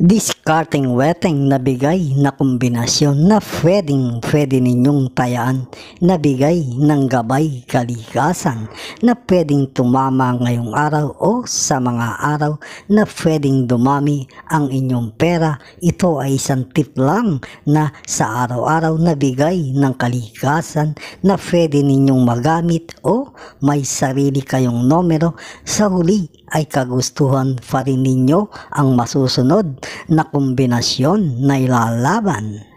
discarding wetting na bigay na kombinasyon na pwedeng pwede ninyong tayaan na bigay ng gabay kalikasan na pwedeng tumama ngayong araw o sa mga araw na pwedeng dumami ang inyong pera. Ito ay isang tip lang na sa araw-araw na bigay ng kalikasan na pwede ninyong magamit o may sarili kayong numero sa huli ay kagustuhan pa rin ninyo ang masusunod na kombinasyon na ilalaban.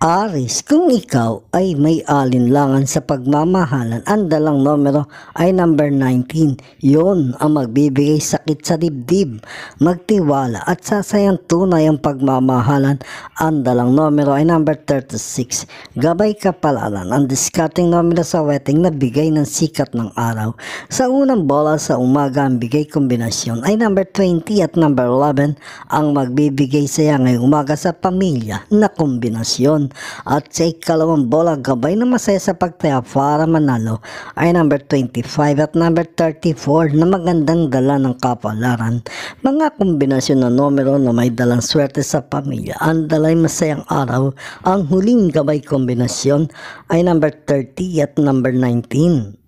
Aris, kung ikaw ay may alinlangan sa pagmamahalan, ang dalang numero ay number 19. Yon ang magbibigay sakit sa dibdib, magtiwala at sasayang tunay ang pagmamahalan. Ang dalang numero ay number 36. Gabay kapalalan, ang discarding numero sa wedding na bigay ng sikat ng araw. Sa unang bola sa umaga ang bigay kombinasyon ay number 20 at number 11 ang magbibigay saya ngayong umaga sa pamilya na kombinasyon. At sa ikalawang bola gabay na masaya sa pagtaya para manalo ay number 25 at number 34 na magandang dala ng kapalaran. Mga kombinasyon na numero na may dalang swerte sa pamilya. Ang dalay masayang araw, ang huling gabay kombinasyon ay number 30 at number 19.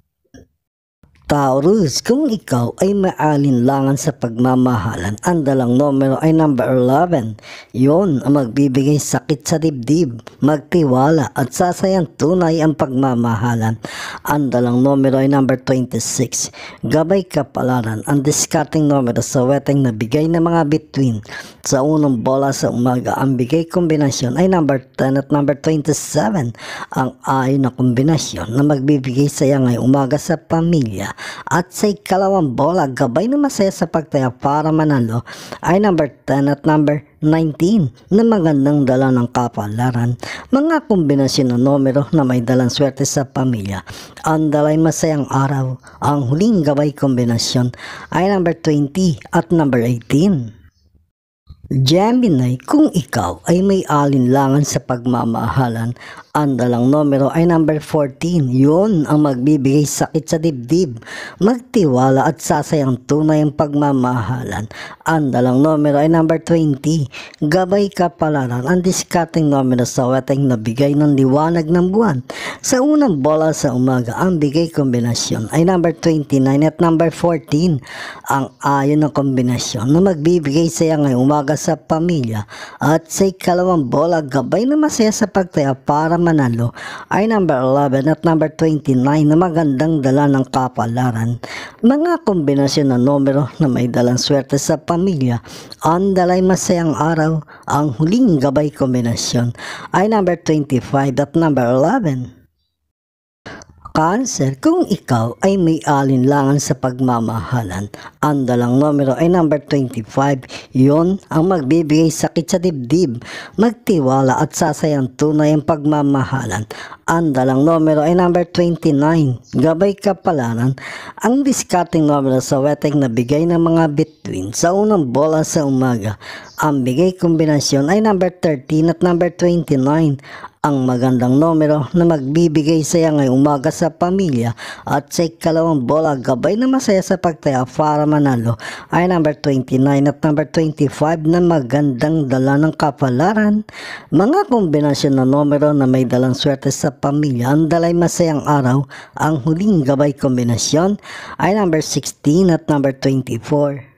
Taurus, kung ikaw ay maalinlangan sa pagmamahalan, ang dalang numero ay number 11. Yon ang magbibigay sakit sa dibdib, magtiwala at sasayang tunay ang pagmamahalan. Ang dalang numero ay number 26. Gabay kapalaran, ang discarding numero sa weteng na bigay ng mga between. Sa unang bola sa umaga, ang bigay kombinasyon ay number 10 at number 27. Ang ay na kombinasyon na magbibigay saya ngayong umaga sa pamilya at sa ikalawang bola gabay na masaya sa pagtaya para manalo ay number 10 at number 19 na magandang dala ng kapalaran, mga kombinasyon ng numero na may dalang swerte sa pamilya. Ang dalay masayang araw, ang huling gabay kombinasyon ay number 20 at number 18. Gemini, kung ikaw ay may alinlangan sa pagmamahalan ang dalang numero ay number 14. Yun ang magbibigay sakit sa dibdib. Magtiwala at sasayang tunay ang pagmamahalan. Ang dalang numero ay number 20. Gabay kapalaran ang diskating numero sa weteng na bigay ng liwanag ng buwan. Sa unang bola sa umaga, ang bigay kombinasyon ay number 29 at number 14. Ang ayon ng kombinasyon na magbibigay saya ngayong umaga sa pamilya at sa ikalawang bola gabay na masaya sa pagtaya para manalo ay number 11 at number 29 na magandang dala ng kapalaran. Mga kombinasyon ng numero na may dalang swerte sa pamilya, ang dalay masayang araw, ang huling gabay kombinasyon ay number 25 at number 11. Cancer, kung ikaw ay may alinlangan sa pagmamahalan, ang dalang numero ay number 25. Yon ang magbibigay sakit sa dibdib. Magtiwala at sasayang tunay ang pagmamahalan. Ang dalang numero ay number 29. Gabay kapalanan, ang discarding numero sa weteng na bigay ng mga between sa unang bola sa umaga. Ang bigay kombinasyon ay number 13 at number 29 ang magandang numero na magbibigay saya ngayong umaga sa pamilya at sa ikalawang bola gabay na masaya sa pagtaya para manalo ay number 29 at number 25 na magandang dala ng kapalaran. Mga kombinasyon na numero na may dalang swerte sa pamilya ang dalay masayang araw ang huling gabay kombinasyon ay number 16 at number 24.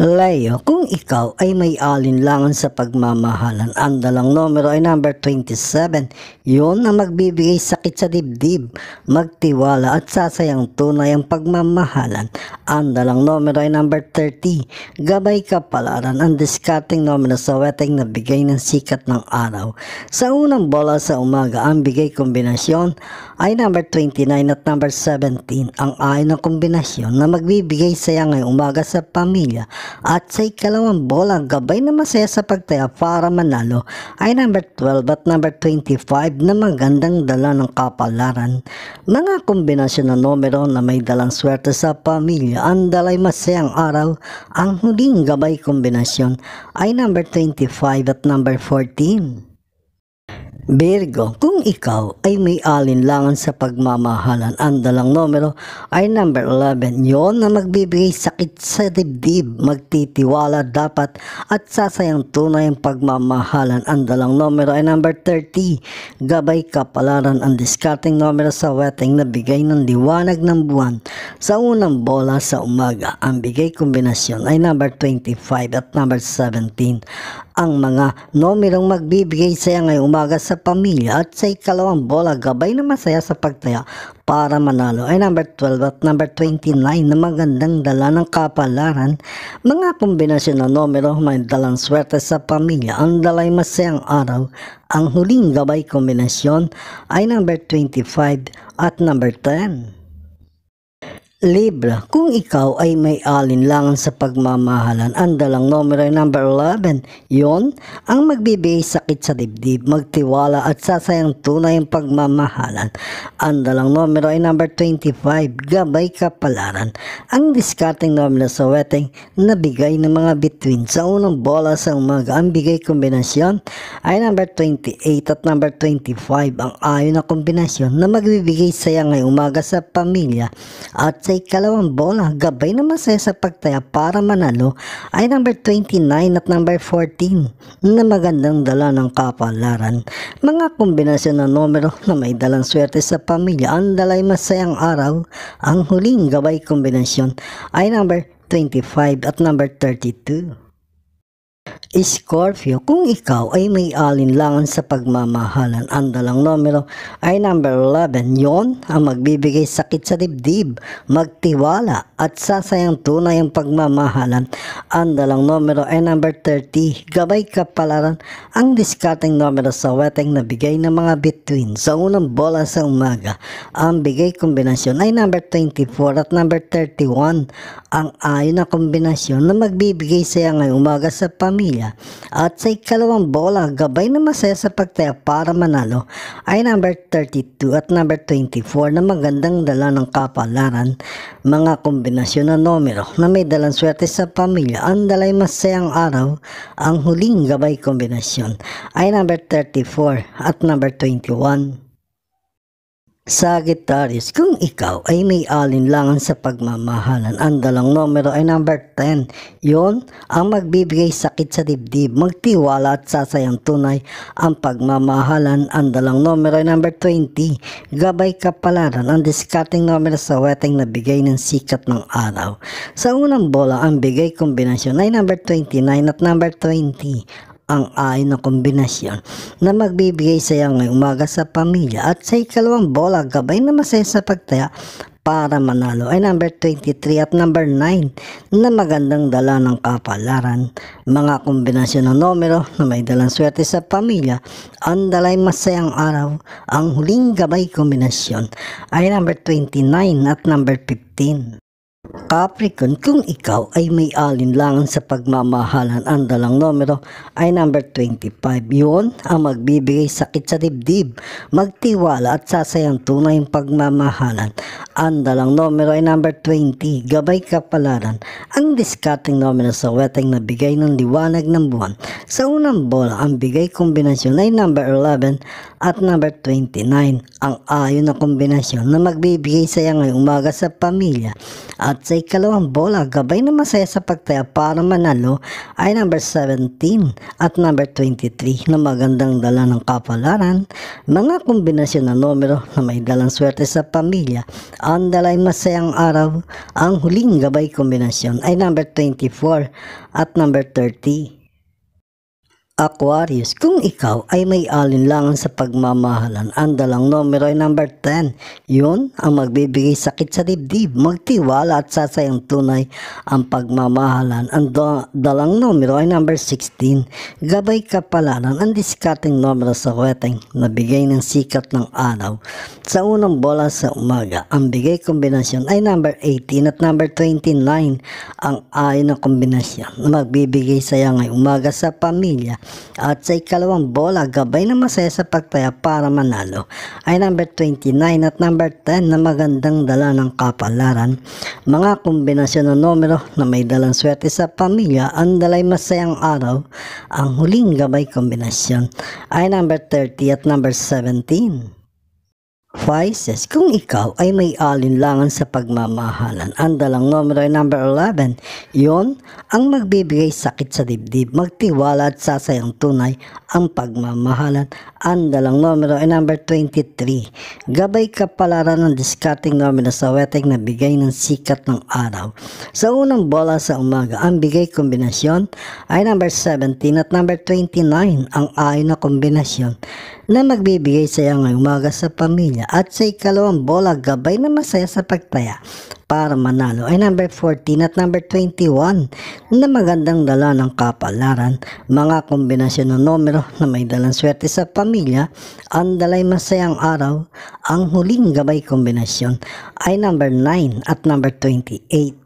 Leo, kung ikaw ay may alinlangan sa pagmamahalan, ang dalang numero ay number 27. Yun ang magbibigay sakit sa dibdib, magtiwala at sasayang tunay ang pagmamahalan. Ang dalang numero ay number 30. Gabay kapalaran ang diskating numero sa weteng na bigay ng sikat ng araw. Sa unang bola sa umaga, ang bigay kombinasyon ay number 29 at number 17. Ang ay ng kombinasyon na magbibigay saya ngayong umaga sa pamilya at sa ikalawang bola, gabay na masaya sa pagtaya para manalo ay number 12 at number 25 na magandang dala ng kapalaran. Mga kombinasyon na numero na may dalang swerte sa pamilya, ang dalay masayang araw, ang huling gabay kombinasyon ay number 25 at number 14. Virgo, kung ikaw ay may alinlangan sa pagmamahalan, ang dalang numero ay number 11. Yon na magbibigay sakit sa dibdib, magtitiwala dapat at sasayang tunay ang pagmamahalan. Ang dalang numero ay number 30. Gabay kapalaran ang discarding numero sa wedding na bigay ng liwanag ng buwan. Sa unang bola sa umaga, ang bigay kombinasyon ay number 25 at number 17 ang mga numerong magbibigay saya ngayong umaga sa pamilya at sa ikalawang bola gabay na masaya sa pagtaya para manalo ay number 12 at number 29 na magandang dala ng kapalaran. Mga kombinasyon ng numero may dalang swerte sa pamilya ang dalay masayang araw. Ang huling gabay kombinasyon ay number 25 at number 10. Libra, kung ikaw ay may alinlangan sa pagmamahalan, ang dalang numero number 11, yon ang magbibigay sakit sa dibdib, magtiwala at sasayang tunay ang pagmamahalan. Ang dalang numero ay number 25, gabay kapalaran. Ang discarding numero sa wedding na bigay ng mga between sa unang bola sa umaga. Ang bigay kombinasyon ay number 28 at number 25 ang ayon na kombinasyon na magbibigay saya ngayong umaga sa pamilya at sa ay ikalawang bola gabay na masaya sa pagtaya para manalo ay number 29 at number 14 na magandang dala ng kapalaran. Mga kombinasyon ng numero na may dalang swerte sa pamilya ang dalay masayang araw, ang huling gabay kombinasyon ay number 25 at number 32. Scorpio, kung ikaw ay may alinlangan sa pagmamahalan, ang dalang numero ay number 11. Yon ang magbibigay sakit sa dibdib, magtiwala at sasayang tunay ang pagmamahalan. Ang dalang numero ay number 30. Gabay kapalaran ang discarding numero sa weteng na bigay ng mga between. Sa unang bola sa umaga, ang bigay kombinasyon ay number 24 at number 31. Ang ayon na kombinasyon na magbibigay saya ngayong umaga sa pamilya nila. At sa ikalawang bola, gabay na masaya sa pagtaya para manalo ay number 32 at number 24 na magandang dala ng kapalaran, mga kombinasyon na numero na may dalang swerte sa pamilya. Ang dalay masayang araw, ang huling gabay kombinasyon ay number 34 at number 21. Sagittarius, kung ikaw ay may alinlangan sa pagmamahalan, ang dalang numero ay number 10. Yon ang magbibigay sakit sa dibdib, magtiwala at sasayang tunay. Ang pagmamahalan, ang dalang numero ay number 20. Gabay kapalaran, ang discarding numero sa weteng na bigay ng sikat ng araw. Sa unang bola, ang bigay kombinasyon ay number 29 at number 20 ang ay na kombinasyon na magbibigay saya ngayong umaga sa pamilya at sa ikalawang bola gabay na masaya sa pagtaya para manalo ay number 23 at number 9 na magandang dala ng kapalaran. Mga kombinasyon ng numero na may dalang swerte sa pamilya, ang dalay masayang araw, ang huling gabay kombinasyon ay number 29 at number 15. Capricorn, kung ikaw ay may alinlangan sa pagmamahalan, ang dalang numero ay number 25. Yun ang magbibigay sakit sa dibdib, magtiwala at sasayang tunay ang pagmamahalan. Ang dalang numero ay number 20, gabay kapalaran. Ang discarding numero sa weteng na bigay ng liwanag ng buwan. Sa unang bola, ang bigay kombinasyon ay number 11 at number 29. Ang ayon na kombinasyon na magbibigay saya ngayong umaga sa pamilya at at sa ikalawang bola, gabay na masaya sa pagtaya para manalo ay number 17 at number 23 na magandang dala ng kapalaran. Mga kombinasyon na numero na may dalang swerte sa pamilya. Ang dalay masayang araw, ang huling gabay kombinasyon ay number 24 at number 30. Aquarius, kung ikaw ay may alinlangan sa pagmamahalan, ang dalang numero ay number 10. Yun ang magbibigay sakit sa dibdib, magtiwala at sasayang tunay ang pagmamahalan. Ang dalang numero ay number 16. Gabay kapalanan ang diskating numero sa weteng na bigay ng sikat ng araw. Sa unang bola sa umaga, ang bigay kombinasyon ay number 18 at number 29. Ang ay na kombinasyon na magbibigay saya ngayong umaga sa pamilya at sa ikalawang bola, gabay na masaya sa pagtaya para manalo ay number 29 at number 10 na magandang dala ng kapalaran. Mga kombinasyon ng numero na may dalang swerte sa pamilya ang dalay masayang araw. Ang huling gabay kombinasyon ay number 30 at number 17. Pisces, kung ikaw ay may alinlangan sa pagmamahalan, ang dalang numero ay number 11. Yon ang magbibigay sakit sa dibdib, magtiwala at sasayang tunay ang pagmamahalan. Ang dalang numero ay number 23. Gabay kapalaran ng discarding numero sa weteng na bigay ng sikat ng araw. Sa unang bola sa umaga, ang bigay kombinasyon ay number 17 at number 29 ang ayon na kombinasyon na magbibigay sa iyo ngayong umaga sa pamilya at sa ikalawang bola gabay na masaya sa pagtaya para manalo ay number 14 at number 21 na magandang dala ng kapalaran. Mga kombinasyon ng numero na may dalang swerte sa pamilya, ang dalay masayang araw, ang huling gabay kombinasyon ay number 9 at number 28.